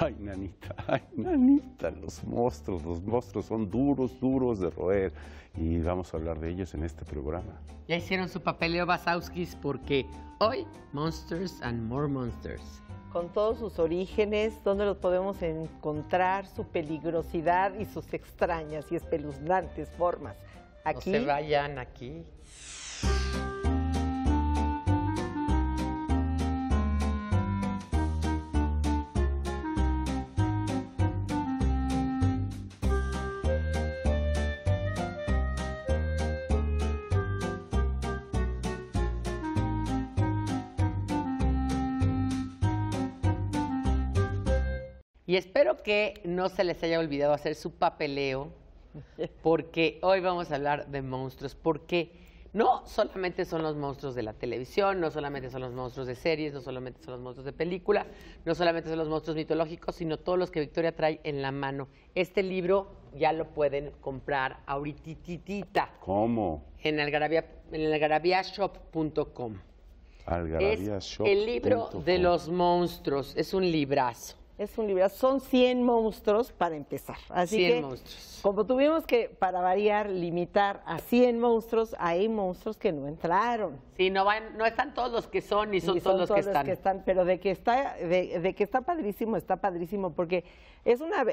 Ay, nanita, ay, nanita, los monstruos, los monstruos son duros, duros de roer. Y vamos a hablar de ellos en este programa. Ya hicieron su papeleo Basauskis porque hoy Monsters and More Monsters. Con todos sus orígenes, dónde los podemos encontrar, su peligrosidad y sus extrañas y espeluznantes formas. Aquí. No se vayan aquí. Y espero que no se les haya olvidado hacer su papeleo, porque hoy vamos a hablar de monstruos, porque no solamente son los monstruos de la televisión, no solamente son los monstruos de series, no solamente son los monstruos de película, no solamente son los monstruos mitológicos, sino todos los que Victoria trae en la mano. Este libro ya lo pueden comprar ahorititita. ¿Cómo? En algarabiashop.com. el libro de los monstruos, es un librazo. Es un libro, son 100 monstruos para empezar. Así 100 monstruos. como tuvimos que, para variar, limitar a 100 monstruos, hay monstruos que no entraron. Sí, no van, no están todos los que son ni son, todos, los, que, están. están. Pero de que está, de, de, que está padrísimo, está padrísimo, porque es una,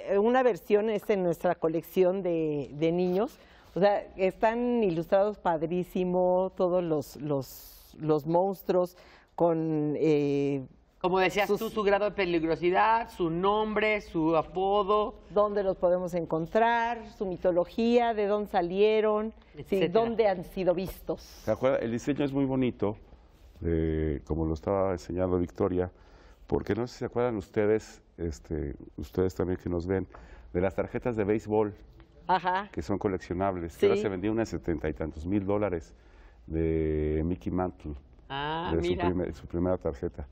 versión, es en nuestra colección de, niños. O sea, están ilustrados padrísimo todos los, los monstruos con... Eh, como decías tú, su grado de peligrosidad, su nombre, su apodo. Dónde los podemos encontrar, su mitología, de dónde salieron, de dónde han sido vistos. El diseño es muy bonito, eh, como lo estaba enseñando Victoria, porque no sé si se acuerdan ustedes, este, ustedes también que nos ven, de las tarjetas de béisbol, que son coleccionables. Que ahora se vendió una setenta y tantos mil dólares de Mickey Mantle, ah, de su primera tarjeta.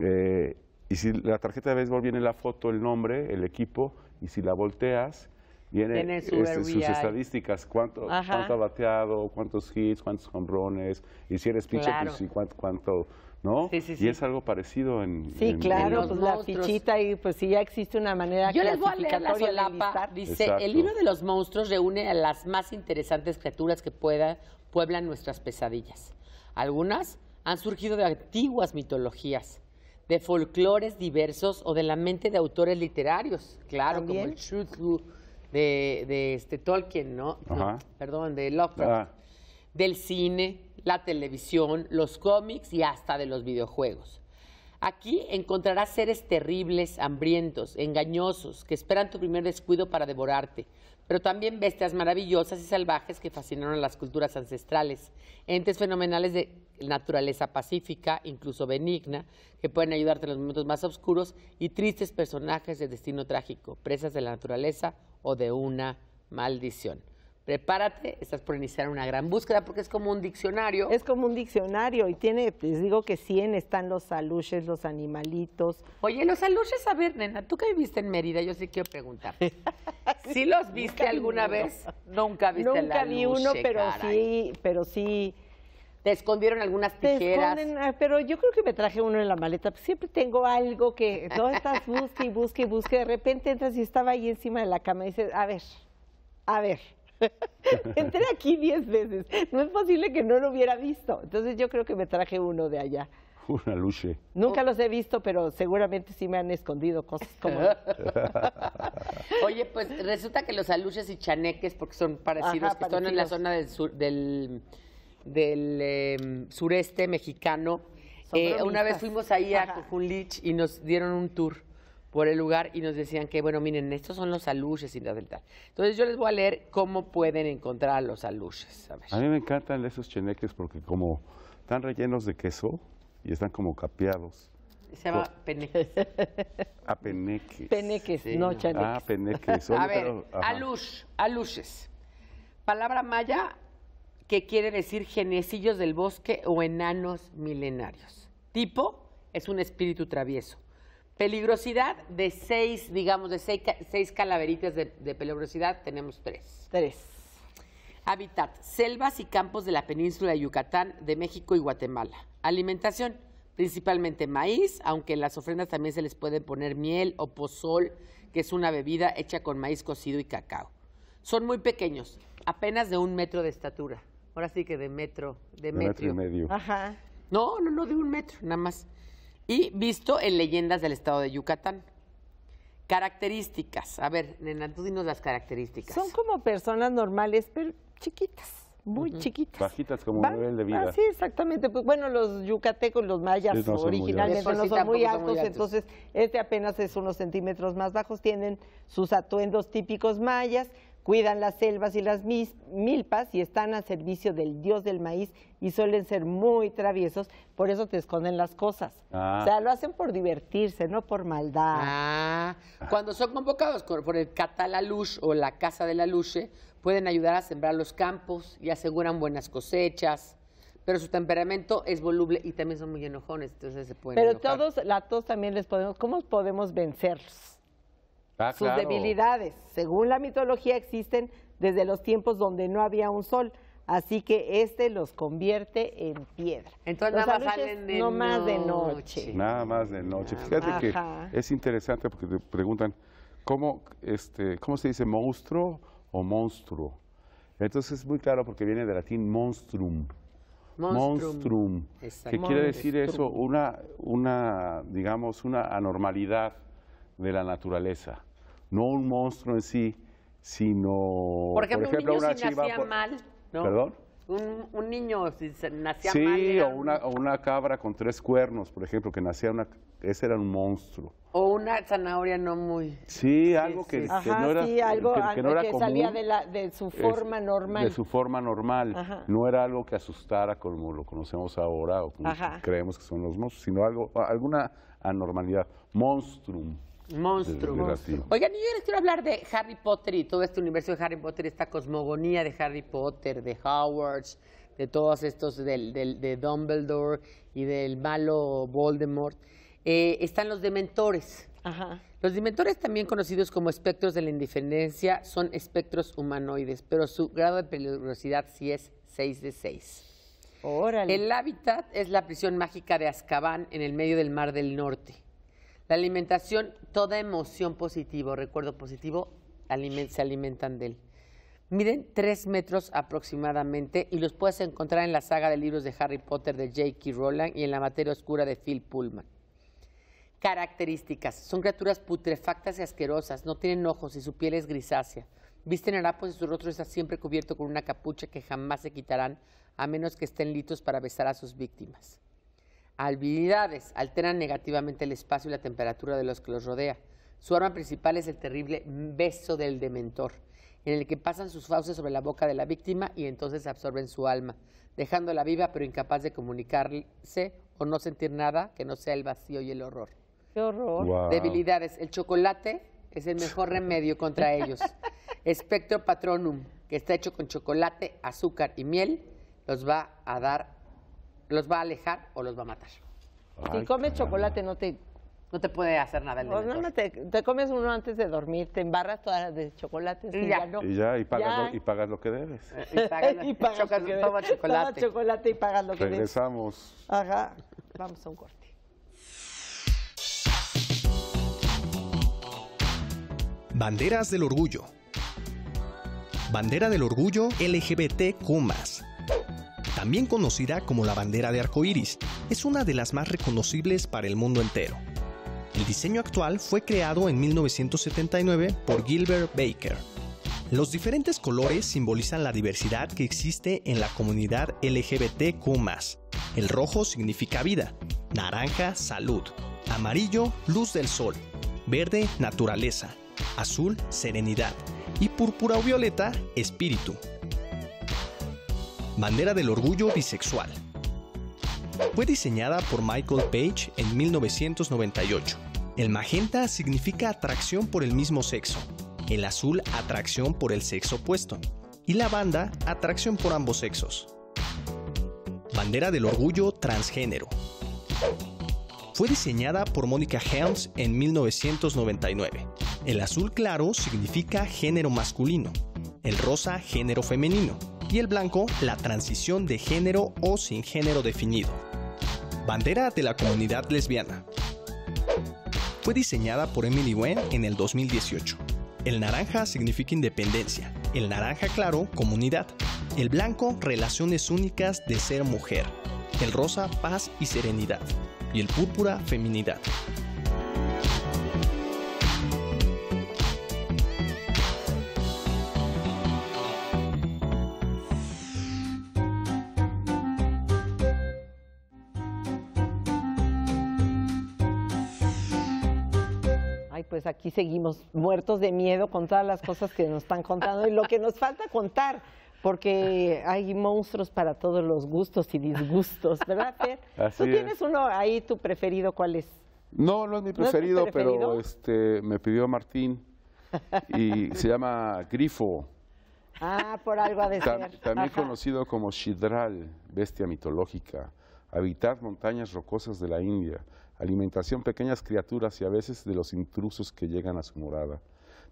Eh, y si la tarjeta de béisbol viene la foto, el nombre, el equipo, y si la volteas, vienen este, sus estadísticas, cuánto, ha bateado, cuántos hits, cuántos hombrones, y si eres pitcher, pues, cuánto, cuánto, ¿no? Y es algo parecido en... Sí, claro, pues la fichita y pues sí, ya existe una manera Yo les voy a leer la solapa, dice, el libro de los monstruos reúne a las más interesantes criaturas que puedan pueblan nuestras pesadillas. Algunas han surgido de antiguas mitologías, de folclores diversos o de la mente de autores literarios, claro, como el de, de, este Tolkien, ¿no? perdón, de Lovecraft. Ah. Del cine, la televisión, los cómics y hasta de los videojuegos. Aquí encontrarás seres terribles, hambrientos, engañosos, que esperan tu primer descuido para devorarte, pero también bestias maravillosas y salvajes que fascinaron a las culturas ancestrales, entes fenomenales de, naturaleza pacífica, incluso benigna, que pueden ayudarte en los momentos más oscuros y tristes personajes de destino trágico, presas de la naturaleza o de una maldición. Prepárate, estás por iniciar una gran búsqueda porque es como un diccionario. Es como un diccionario y tiene, les digo que 100 están los aluches, los animalitos. Oye, los aluches, a ver, nena, tú que viste en Mérida, yo sí quiero preguntar. ¿Sí los viste alguna vez? Nunca viste Nunca vi uno, pero sí, pero sí te escondieron algunas tijeras. Te ah, pero yo creo que me traje uno en la maleta. Siempre tengo algo que no estás busque y busque y busque. De repente entras y estaba ahí encima de la cama y dices, a ver, a ver. Entré aquí diez veces. No es posible que no lo hubiera visto. Entonces yo creo que me traje uno de allá. Una aluche. Nunca los he visto, pero seguramente sí me han escondido cosas como... Oye, pues resulta que los aluches y chaneques, porque son parecidos, que están en la zona del sur, del del em, sureste mexicano. Eh, una vez fuimos ahí a Cujunlich y nos dieron un tour por el lugar y nos decían que, bueno, miren, estos son los aluches y tal, tal. Entonces yo les voy a leer cómo pueden encontrar a los aluches. A, mí me encantan esos cheneques porque como están rellenos de queso y están como capeados. Se llama peneques. A ah, peneques. no cheneques. Ah, peneques. a ver, aluches. Palabra maya que quiere decir genecillos del bosque o enanos milenarios. Tipo es un espíritu travieso. Peligrosidad de seis, digamos, de seis, calaveritas de, peligrosidad, tenemos tres. Tres. Hábitat, selvas y campos de la península de Yucatán, de México y Guatemala. Alimentación, principalmente maíz, aunque en las ofrendas también se les puede poner miel o pozol, que es una bebida hecha con maíz cocido y cacao. Son muy pequeños, apenas de un metro de estatura ahora sí que de metro, de, metro. y medio. Ajá. No, no, no, de un metro, nada más. Y visto en leyendas del estado de Yucatán. Características. A ver, nena, dinos las características. Son como personas normales, pero chiquitas muy chiquitas. Bajitas como nivel de vida. sí, exactamente. Pues, bueno, los yucatecos, los mayas originales originalmente son, muy altos, entonces este apenas es unos centímetros más bajos. Tienen sus atuendos típicos mayas, Cuidan las selvas y las milpas y están al servicio del dios del maíz y suelen ser muy traviesos, por eso te esconden las cosas. Ah. O sea, lo hacen por divertirse, no por maldad. Ah. Cuando son convocados por el Catalaluche o la Casa de la Luche, pueden ayudar a sembrar los campos y aseguran buenas cosechas pero su temperamento es voluble y también son muy enojones, entonces se pueden Pero todos, la tos también les podemos, ¿cómo podemos vencerlos? Ah, sus debilidades, según la mitología, existen desde los tiempos donde no había un sol. Así que este los convierte en piedra. Entonces nada más salen de no más de noche. Nada más de noche. Fíjate que es interesante porque te preguntan cómo, este, cómo se dice monstruo o monstruo. Entonces es muy claro porque viene del latín monstrum. Monstrum, que quiere decir eso, una, una, digamos, una anormalidad de la naturaleza no un monstruo en sí, sino... Por ejemplo, un niño una nacía mal, ¿no? ¿Perdón? Un, niño si nacía mal. Sí, o una, cabra con tres cuernos, por ejemplo, que nacía una... Ese era un monstruo. O una zanahoria no muy... Sí, algo que, no era salía de, su forma normal. De su forma normal. No era algo que asustara como lo conocemos ahora o como creemos que son los monstruos, sino algo alguna anormalidad. Monstrum. Monstruo. Oigan, yo les quiero hablar de Harry Potter y todo este universo de Harry Potter, esta cosmogonía de Harry Potter, de Howard, de todos estos, de Dumbledore y del malo Voldemort. Eh, están los dementores. Ajá. Los dementores, también conocidos como espectros de la indiferencia, son espectros humanoides, pero su grado de peligrosidad sí es 6 de 6. Órale. El hábitat es la prisión mágica de Azkaban en el medio del Mar del Norte. La alimentación, toda emoción positiva, recuerdo positivo, se alimentan de él. Miden tres metros aproximadamente y los puedes encontrar en la saga de libros de Harry Potter de J.K. Rowling y en la materia oscura de Phil Pullman. Características. Son criaturas putrefactas y asquerosas, no tienen ojos y su piel es grisácea. Visten harapos y su rostro está siempre cubierto con una capucha que jamás se quitarán a menos que estén listos para besar a sus víctimas. Albilidades alteran negativamente el espacio y la temperatura de los que los rodea. Su arma principal es el terrible beso del dementor, en el que pasan sus fauces sobre la boca de la víctima y entonces absorben su alma, dejándola viva pero incapaz de comunicarse o no sentir nada que no sea el vacío y el horror. Qué horror. Debilidades. El chocolate es el mejor remedio contra ellos. Espectro Patronum, que está hecho con chocolate, azúcar y miel, los va a dar los va a alejar o los va a matar. si comes chocolate no te no te puede hacer nada el pues no, te, te, comes uno antes de dormir, te embarras todas las de chocolate y, ya. no. Y ya, y pagas, Lo, y pagas lo que debes. Y pagas, lo que debes. Toma chocolate. y pagas lo que debes. Regresamos. Ajá. Vamos a un corte. Banderas del Orgullo. Bandera del Orgullo LGBT Cumas también conocida como la bandera de arcoíris, es una de las más reconocibles para el mundo entero. El diseño actual fue creado en 1979 por Gilbert Baker. Los diferentes colores simbolizan la diversidad que existe en la comunidad LGBTQ+. El rojo significa vida, naranja salud, amarillo luz del sol, verde naturaleza, azul serenidad y púrpura o violeta espíritu bandera del orgullo bisexual. Fue diseñada por Michael Page en 1998. El magenta significa atracción por el mismo sexo, el azul atracción por el sexo opuesto y la banda atracción por ambos sexos. Bandera del orgullo transgénero. Fue diseñada por Mónica Helms en 1999. El azul claro significa género masculino, el rosa género femenino y el blanco, la transición de género o sin género definido. Bandera de la comunidad lesbiana. Fue diseñada por Emily Wen en el 2018. El naranja significa independencia, el naranja claro, comunidad, el blanco, relaciones únicas de ser mujer, el rosa, paz y serenidad, y el púrpura, feminidad. Pues aquí seguimos muertos de miedo con todas las cosas que nos están contando y lo que nos falta contar, porque hay monstruos para todos los gustos y disgustos, ¿verdad, ¿Tú tienes uno ahí, tu preferido, cuál es? No, no es mi preferido, pero este, me pidió Martín y se llama Grifo. Ah, por algo a decir también conocido como Shidral, bestia mitológica. Habitar montañas rocosas de la India alimentación pequeñas criaturas y a veces de los intrusos que llegan a su morada.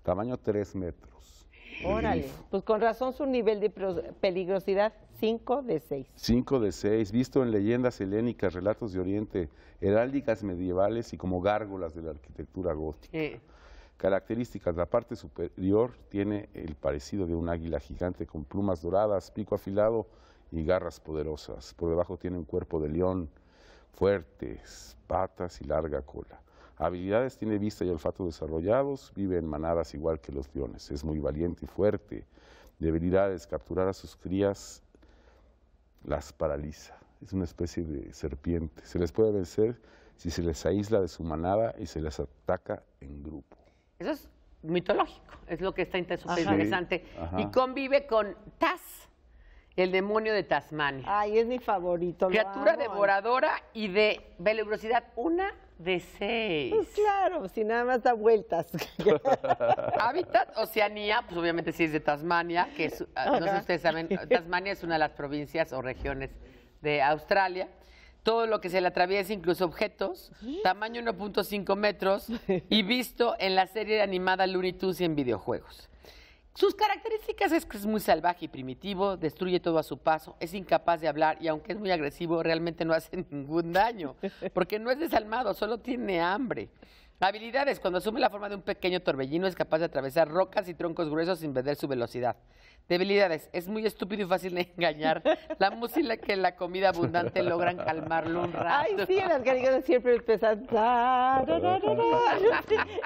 Tamaño 3 metros. Órale, pues con razón su nivel de peligrosidad 5 de 6. 5 de 6, visto en leyendas helénicas, relatos de Oriente, heráldicas medievales y como gárgolas de la arquitectura gótica. Características, la parte superior tiene el parecido de un águila gigante con plumas doradas, pico afilado y garras poderosas. Por debajo tiene un cuerpo de león, fuertes, patas y larga cola. Habilidades tiene vista y olfato desarrollados, vive en manadas igual que los leones, es muy valiente y fuerte. Debilidades, capturar a sus crías las paraliza. Es una especie de serpiente. Se les puede vencer si se les aísla de su manada y se les ataca en grupo. Eso es mitológico, es lo que está interesante. Y convive con Taz, el demonio de Tasmania. Ay, es mi favorito. Criatura devoradora y de velocidad una de seis. Pues claro, si nada más da vueltas. Hábitat Oceanía, pues obviamente sí es de Tasmania, que ah, no sé si ustedes saben, Tasmania es una de las provincias o regiones de Australia. Todo lo que se le atraviesa, incluso objetos, tamaño 1.5 metros y visto en la serie animada Looney y en videojuegos. Sus características es que es muy salvaje y primitivo, destruye todo a su paso, es incapaz de hablar y aunque es muy agresivo, realmente no hace ningún daño, porque no es desalmado, solo tiene hambre. Habilidades, cuando asume la forma de un pequeño torbellino es capaz de atravesar rocas y troncos gruesos sin perder su velocidad. Debilidades. Es muy estúpido y fácil de engañar. La música que la comida abundante logran calmarlo un rato. Ay, sí, las caricaturas siempre empiezan.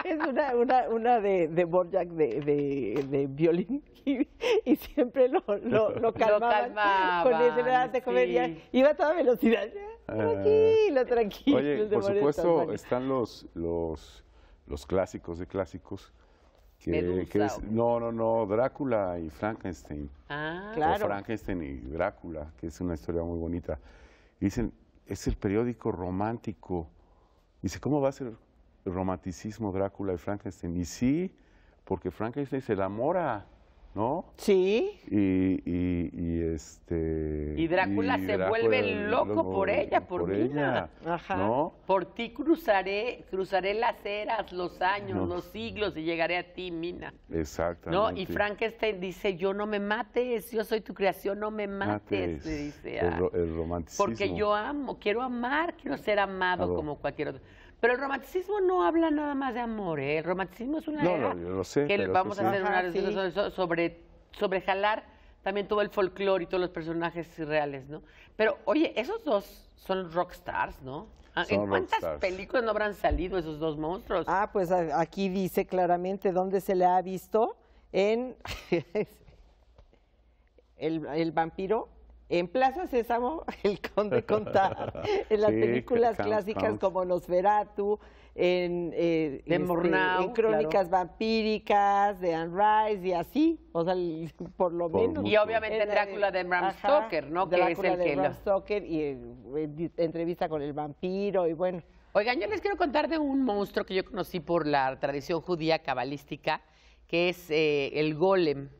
Es una, una, una de, de de, de, de violín y, siempre lo, lo, lo calmaban. con ese de comer Iba a toda velocidad. Tranquilo, eh. tranquilo. Oye, por supuesto, están los, los, los clásicos de clásicos que, no, no, no, Drácula y Frankenstein. Ah, claro. Frankenstein y Drácula, que es una historia muy bonita. Dicen, es el periódico romántico. Dice, ¿cómo va a ser el romanticismo Drácula y Frankenstein? Y sí, porque Frankenstein se enamora ¿no? Sí. Y, y, este. Y Drácula se vuelve loco, por ella, por, por Por ti cruzaré, cruzaré las eras, los años, los siglos y llegaré a ti, Mina. Exactamente. Y Frankenstein dice, yo no me mates, yo soy tu creación, no me mates, dice. Porque yo amo, quiero amar, quiero ser amado como cualquier otro. Pero el romanticismo no habla nada más de amor, ¿eh? El romanticismo es una no, era lo sé, vamos pues a hacer una sobre, sobre jalar también todo el folclore y todos los personajes reales, ¿no? Pero, oye, esos dos son rockstars, ¿no? Ah, ¿En cuántas películas no habrán salido esos dos monstruos? Ah, pues aquí dice claramente dónde se le ha visto en el vampiro en Plaza Sésamo, el conde contar. En las películas clásicas como Nosferatu, en, eh, este, en Crónicas Vampíricas, de Anne Rice y así, o sea, por lo menos. Y obviamente Drácula de, Bram Stoker, ¿no? que es el de Bram Stoker y eh, entrevista con el vampiro y bueno. Oigan, yo les quiero contar de un monstruo que yo conocí por la tradición judía cabalística, que es eh, el golem.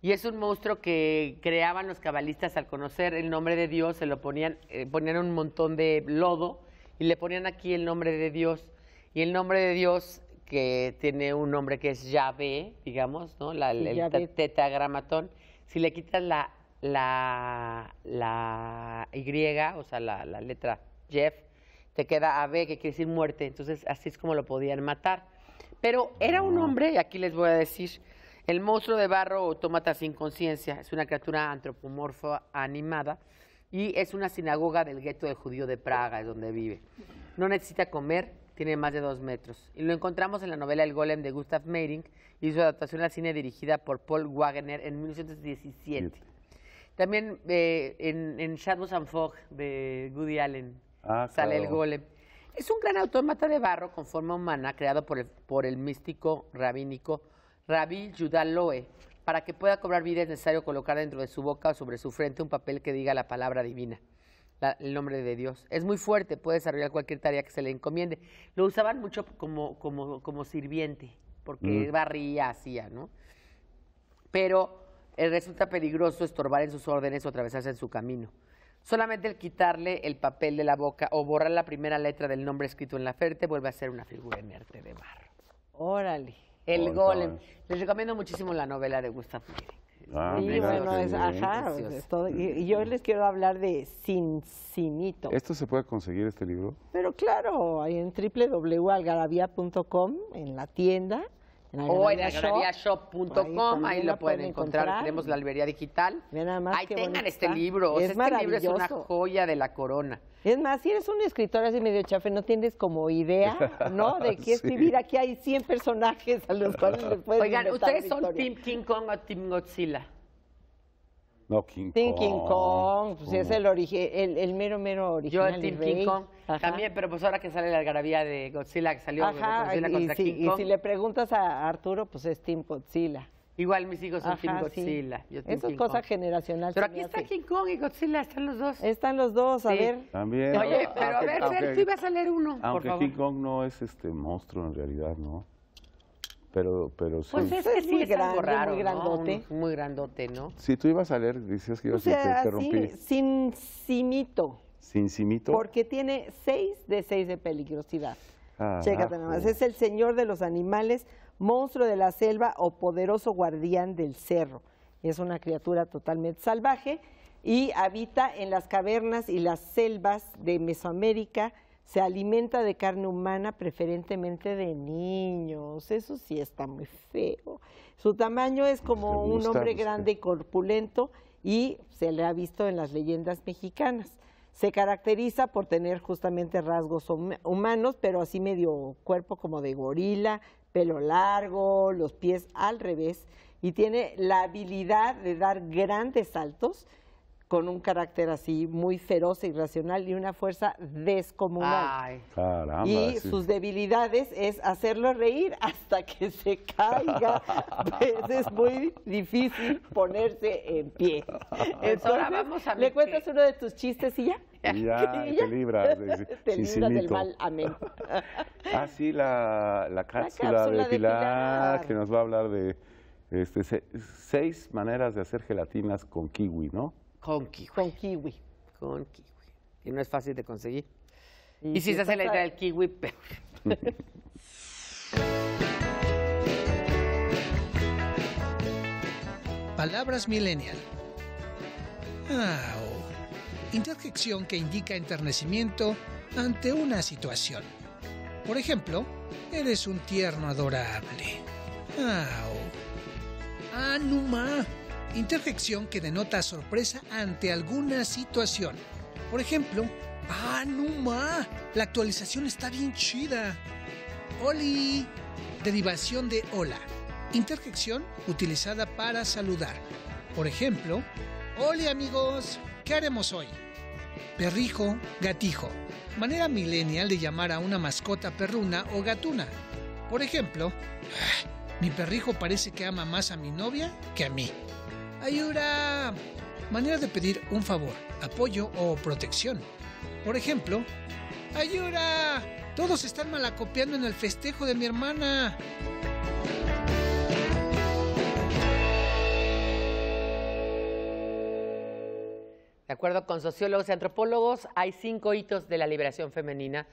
Y es un monstruo que creaban los cabalistas al conocer el nombre de Dios, se lo ponían, eh, ponían un montón de lodo y le ponían aquí el nombre de Dios. Y el nombre de Dios, que tiene un nombre que es Yahvé, digamos, ¿no? La, el tetagramatón. Si le quitas la, la, la Y, o sea, la, la letra Jeff, te queda AB, que quiere decir muerte. Entonces, así es como lo podían matar. Pero era un ah. hombre, y aquí les voy a decir, el monstruo de barro autómata sin conciencia es una criatura antropomorfa animada y es una sinagoga del gueto de judío de Praga, es donde vive. No necesita comer, tiene más de dos metros. Y lo encontramos en la novela El Golem de Gustav Meyrink y su adaptación al cine dirigida por Paul Wagner en 1917. También eh, en, Shadows and Fog de Goody Allen ah, sale el golem. Es un gran autómata de barro con forma humana creado por el, por el místico rabínico Rabbi Yudaloe. Para que pueda cobrar vida es necesario colocar dentro de su boca o sobre su frente un papel que diga la palabra divina, el nombre de Dios. Es muy fuerte, puede desarrollar cualquier tarea que se le encomiende. Lo usaban mucho como, como, sirviente, porque mm. barría, hacía, ¿no? Pero eh, resulta peligroso estorbar en sus órdenes o atravesarse en su camino. Solamente el quitarle el papel de la boca o borrar la primera letra del nombre escrito en la ferte vuelve a ser una figura inerte de barro. Órale. El golem. Les recomiendo muchísimo la novela de Gustavo Ah, y bueno, es, ajá, es todo, yo les quiero hablar de Cincinito. ¿Esto se puede conseguir, este libro? Pero claro, hay en www.algarabía.com, en la tienda, o en alberiashop.com ahí, lo pueden encontrar. Tenemos la librería digital. ahí tengan este libro. Es este libro es una joya de la corona. Es más, si eres un escritor así medio chafe, no tienes como idea, ¿no? De qué escribir. Aquí hay 100 personajes a los cuales pueden puedes Oigan, ¿ustedes son Tim King Kong o Tim Godzilla? No, King Kong. King Kong. pues es el, el, mero, mero original. Yo, el Tim King Kong. También, pero pues ahora que sale la algarabía de Godzilla, que salió Ajá, Godzilla y contra King Kong. Y si le preguntas a Arturo, pues es Team Godzilla. Igual mis hijos son Tim Godzilla. Sí. Yo Eso King es cosa generacional. Pero aquí está King Kong y Godzilla, están los dos. Están los dos, a ver. También. Oye, pero a ver, si va tú a salir uno. Aunque por favor. King Kong no es este monstruo en realidad, ¿no? pero, pero es muy raro, muy grandote. Muy grandote, ¿no? Si tú ibas a leer, dices que ibas o a interrumpir. Sin, simito. Sin simito. Porque tiene seis de seis de peligrosidad. Chécate oh. Es el señor de los animales, monstruo de la selva o poderoso guardián del cerro. Es una criatura totalmente salvaje y habita en las cavernas y las selvas de Mesoamérica, se alimenta de carne humana, preferentemente de niños. Eso sí está muy feo. Su tamaño es como un hombre grande y corpulento y se le ha visto en las leyendas mexicanas. Se caracteriza por tener justamente rasgos humanos, pero así medio cuerpo como de gorila, pelo largo, los pies al revés y tiene la habilidad de dar grandes saltos con un carácter así muy feroz e irracional y una fuerza descomunal. y sus debilidades es hacerlo reír hasta que se caiga. Pues, es muy difícil ponerse en pie. Entonces, vamos a le cuentas uno de tus chistes y ya. ya, te libras. libras del mal, amén. ah, sí, la, la, cápsula, de, Pilar, que nos va a hablar de este, seis maneras de hacer gelatinas con kiwi, ¿no? Con kiwi. Con kiwi. Con Y no es fácil de conseguir. Y, si se hace la idea del kiwi, peor. Palabras millennial. Ah, Interjección que indica enternecimiento ante una situación. Por ejemplo, eres un tierno adorable. Ah, oh. ¡Anuma! interjección que denota sorpresa ante alguna situación. Por ejemplo, ¡ah, no La actualización está bien chida. ¡Oli! Derivación de hola. Interjección utilizada para saludar. Por ejemplo, ¡Oli amigos! ¿Qué haremos hoy? Perrijo, gatijo. Manera milenial de llamar a una mascota perruna o gatuna. Por ejemplo, ah, mi perrijo parece que ama más a mi novia que a mí. Ayura. manera de pedir un favor, apoyo o protección. Por ejemplo, Ayura. Todos están malacopiando en el festejo de mi hermana. De acuerdo con sociólogos y antropólogos, hay cinco hitos de la liberación femenina.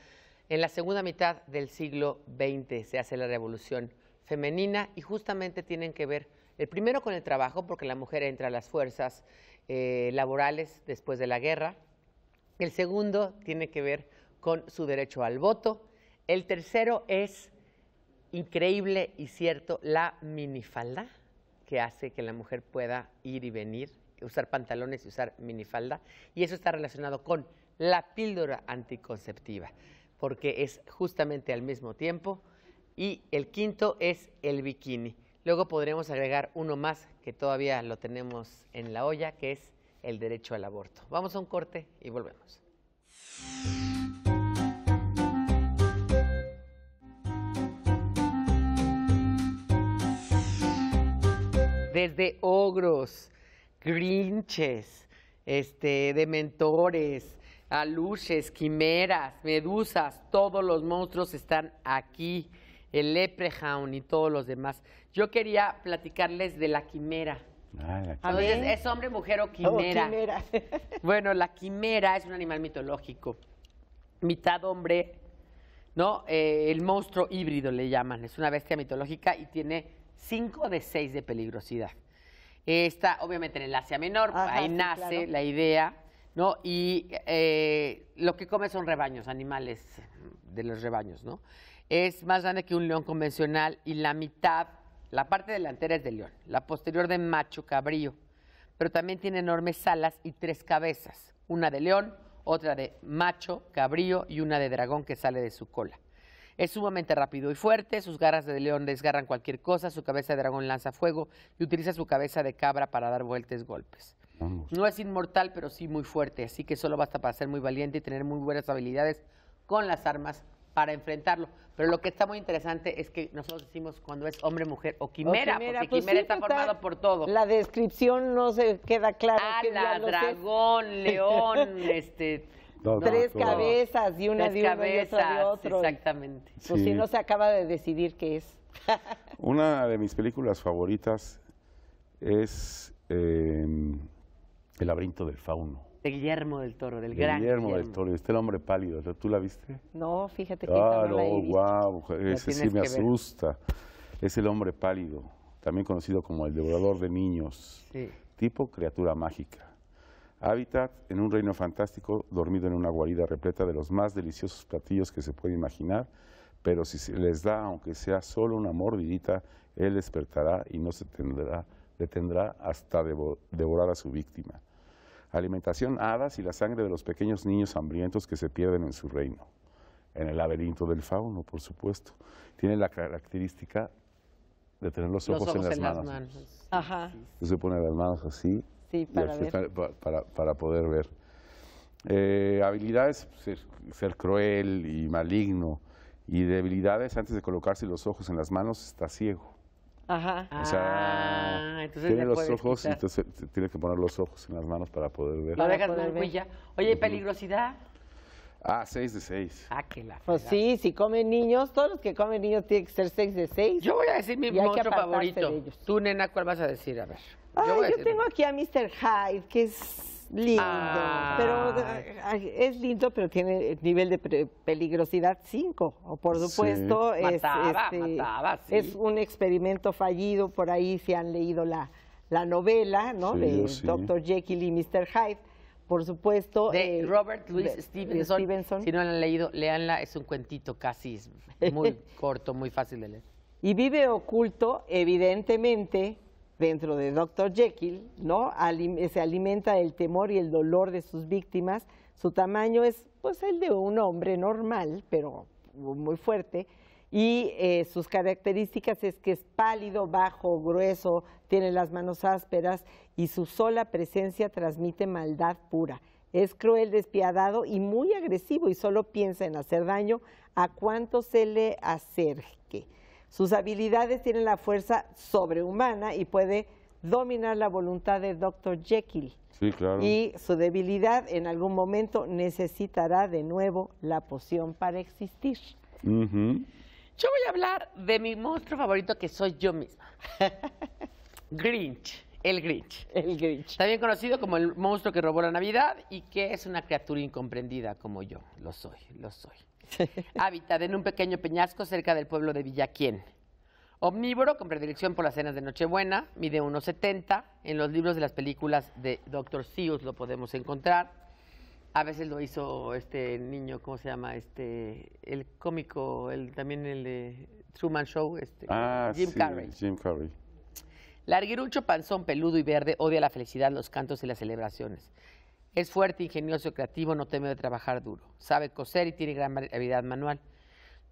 En la segunda mitad del siglo XX se hace la revolución femenina y justamente tienen que ver el primero con el trabajo, porque la mujer entra a las fuerzas eh, laborales después de la guerra. El segundo tiene que ver con su derecho al voto. El tercero es, increíble y cierto, la minifalda, que hace que la mujer pueda ir y venir, usar pantalones y usar minifalda. Y eso está relacionado con la píldora anticonceptiva, porque es justamente al mismo tiempo. Y el quinto es el bikini. Luego podremos agregar uno más que todavía lo tenemos en la olla, que es el derecho al aborto. Vamos a un corte y volvemos. Desde ogros, grinches, este, dementores, aluches, quimeras, medusas, todos los monstruos están aquí. El leprechaun y todos los demás yo quería platicarles de la quimera. Ah, es hombre, mujer o oh, quimera. quimera. bueno, la quimera es un animal mitológico, mitad hombre, ¿no? Eh, el monstruo híbrido le llaman, es una bestia mitológica y tiene cinco de seis de peligrosidad. Está obviamente en el Asia Menor, ahí nace la idea, ¿no? Y eh, lo que come son rebaños, animales de los rebaños, ¿no? Es más grande que un león convencional y la mitad la parte delantera es de león, la posterior de macho cabrío, pero también tiene enormes alas y tres cabezas, una de león, otra de macho cabrío y una de dragón que sale de su cola. Es sumamente rápido y fuerte, sus garras de león desgarran cualquier cosa, su cabeza de dragón lanza fuego y utiliza su cabeza de cabra para dar vueltas golpes. No es inmortal, pero sí muy fuerte, así que solo basta para ser muy valiente y tener muy buenas habilidades con las armas para enfrentarlo. Pero lo que está muy interesante es que nosotros decimos cuando es hombre, mujer o quimera, porque pues quimera está formado por todo. La descripción no se queda clara. Ala, ah, dragón, león, este... tres cabezas y una de y otra Exactamente. Pues si no se acaba de decidir qué es. una de mis películas favoritas es eh, El laberinto del fauno. Guillermo del Toro, del gran Guillermo, del Toro, este el hombre pálido, ¿tú la viste? No, fíjate que ah, no, la wow, ese sí me asusta. Es el hombre pálido, también conocido como el devorador de niños, tipo criatura mágica. Hábitat en un reino fantástico, dormido en una guarida repleta de los más deliciosos platillos que se puede imaginar, pero si se les da, aunque sea solo una mordidita, él despertará y no se tendrá, detendrá hasta devorar a su víctima alimentación hadas y la sangre de los pequeños niños hambrientos que se pierden en su reino. En el laberinto del fauno, por supuesto. Tiene la característica de tener los ojos, en, las, manos. Ajá. se pone las manos así para, poder ver. Eh, habilidades, ser, ser, cruel y maligno. Y debilidades, antes de colocarse los ojos en las manos, está ciego. Ajá. O sea, ah, entonces tiene los ojos, entonces tiene que poner los ojos en las manos para poder ver. Lo dejas blanco y Oye, peligrosidad? Ah, 6 de 6. Ah, que la Pues sí, si comen niños, todos los que comen niños tienen que ser 6 de 6. Yo voy a decir mi monstruo favorito. Tú, nena, ¿cuál vas a decir? A ver. Yo, voy yo tengo aquí a Mr. Hyde, que es lindo, pero eh, es lindo, pero tiene nivel de peligrosidad 5. Por supuesto, es, este, es un experimento fallido. Por ahí si han leído la, novela de Dr. Jekyll y Mr. Hyde. Por supuesto. De eh, Robert Louis Stevenson. Si no la han leído, leanla. Es un cuentito casi, muy corto, muy fácil de leer. Y vive oculto, evidentemente, dentro de Dr. Jekyll, ¿no? se alimenta del temor y el dolor de sus víctimas. Su tamaño es pues el de un hombre normal, pero muy fuerte. Y eh, sus características es que es pálido, bajo, grueso, tiene las manos ásperas y su sola presencia transmite maldad pura. Es cruel, despiadado y muy agresivo y solo piensa en hacer daño a cuanto se le acerque. Sus habilidades tienen la fuerza sobrehumana y puede dominar la voluntad del Dr. Jekyll. Sí, claro. Y su debilidad en algún momento necesitará de nuevo la poción para existir. Yo voy a hablar de mi monstruo favorito que soy yo misma. Grinch. El Grinch. El Grinch. También conocido como el monstruo que robó la Navidad y que es una criatura incomprendida como yo. Lo soy, lo soy. Hábitat en un pequeño peñasco cerca del pueblo de Villaquién. Omnívoro, con predilección por las cenas de Nochebuena, mide 1,70. En los libros de las películas de Doctor Seuss lo podemos encontrar. A veces lo hizo este niño, ¿cómo se llama? Este, el cómico, el, también el de Truman Show, este, ah, Jim Carrey. Larguirucho, panzón, peludo y verde, odia la felicidad, los cantos y las celebraciones. Es fuerte, ingenioso, creativo, no teme de trabajar duro. Sabe coser y tiene gran habilidad manual.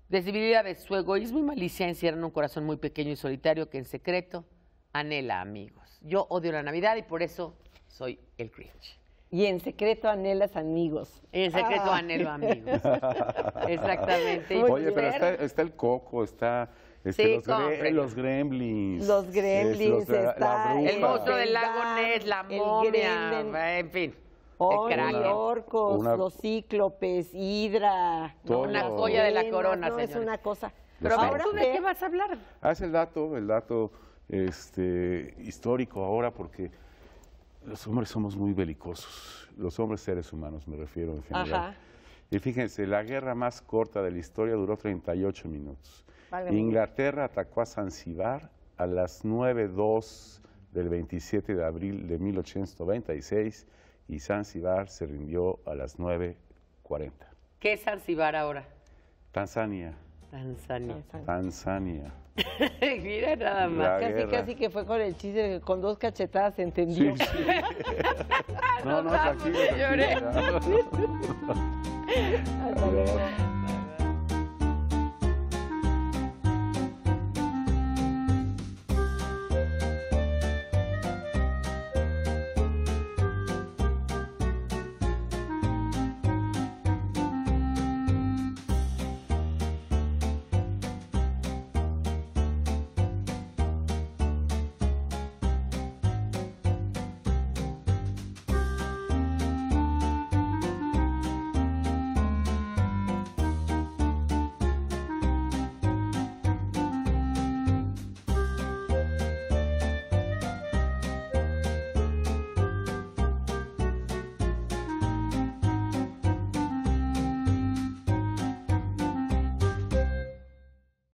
Desde su egoísmo y malicia encierran un corazón muy pequeño y solitario que en secreto anhela amigos. Yo odio la Navidad y por eso soy el cringe. Y en secreto anhelas amigos. En secreto ah. anhelo amigos. Exactamente. Oye, pero está el coco, está este, este, los, gremlins. Los gremlins. está, el monstruo del lago Ned, la momia, en fin. Oh, orcos, los cíclopes, hidra. Una joya de la corona, no, no es una cosa. Pero ahora, ¿tú de qué vas a hablar? Haz el dato, el dato este, histórico ahora, porque los hombres somos muy belicosos. Los hombres seres humanos, me refiero en general. Ajá. Y fíjense, la guerra más corta de la historia duró 38 minutos. Inglaterra atacó a Zanzibar a las 9.02 del 27 de abril de 1896 y Zanzibar se rindió a las 9.40. ¿Qué es Zanzibar ahora? Tanzania. Tanzania. Tanzania. Mira nada más. Casi, casi que fue con el chiste, con dos cachetadas entendió. no, no,